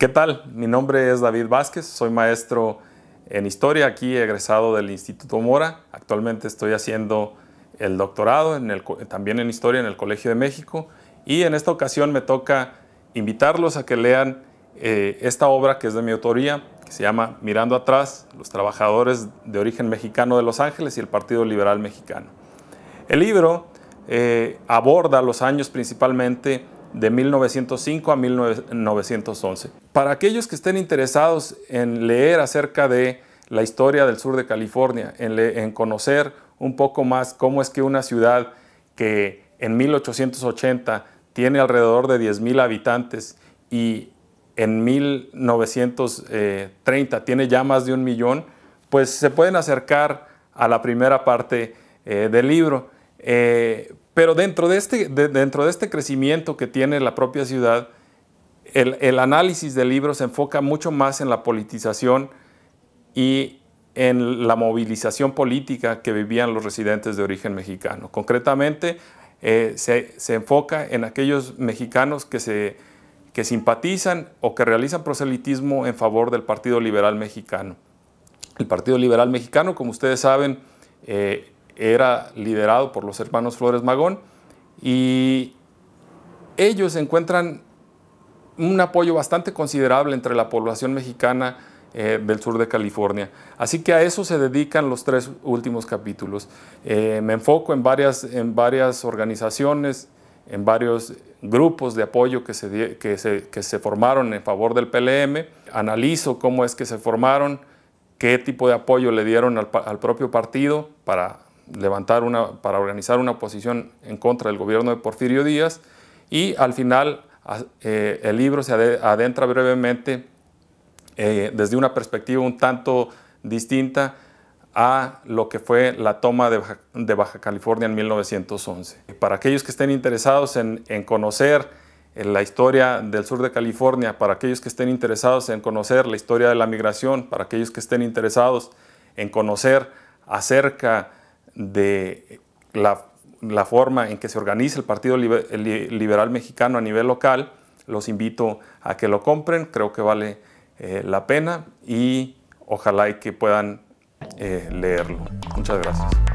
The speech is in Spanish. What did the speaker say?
¿Qué tal? Mi nombre es David Vázquez, soy maestro en historia aquí, egresado del Instituto Mora. Actualmente estoy haciendo el doctorado también en historia en el Colegio de México y en esta ocasión me toca invitarlos a que lean eh, esta obra que es de mi autoría, que se llama Mirando atrás, los trabajadores de origen mexicano de Los Ángeles y el Partido Liberal Mexicano. El libro eh, aborda los años principalmente de 1905 a 1911. Para aquellos que estén interesados en leer acerca de la historia del sur de California, en, conocer un poco más cómo es que una ciudad que en 1880 tiene alrededor de 10.000 habitantes y en 1930 tiene ya más de un millón, pues se pueden acercar a la primera parte eh, del libro. Eh, pero dentro de, este, dentro de este crecimiento que tiene la propia ciudad, el, análisis del libro se enfoca mucho más en la politización y en la movilización política que vivían los residentes de origen mexicano. Concretamente, eh, se, se, enfoca en aquellos mexicanos que, se, que simpatizan o que realizan proselitismo en favor del Partido Liberal Mexicano. El Partido Liberal Mexicano, como ustedes saben, eh, era liderado por los hermanos Flores Magón y ellos encuentran un apoyo bastante considerable entre la población mexicana eh, del sur de California. Así que a eso se dedican los tres últimos capítulos. Eh, me enfoco en varias, en varias organizaciones, en varios grupos de apoyo que se, que, se, formaron en favor del PLM. Analizo cómo es que se formaron, qué tipo de apoyo le dieron al, al propio partido para levantar una, para organizar una oposición en contra del gobierno de Porfirio Díaz y al final eh, el libro se adentra brevemente eh, desde una perspectiva un tanto distinta a lo que fue la toma de Baja, California en 1911. Para aquellos que estén interesados en, conocer eh, la historia del sur de California, para aquellos que estén interesados en conocer la historia de la migración, para aquellos que estén interesados en conocer acerca de la, forma en que se organiza el Partido Liberal Mexicano a nivel local, los invito a que lo compren, creo que vale eh, la pena y ojalá y que puedan eh, leerlo. Muchas gracias.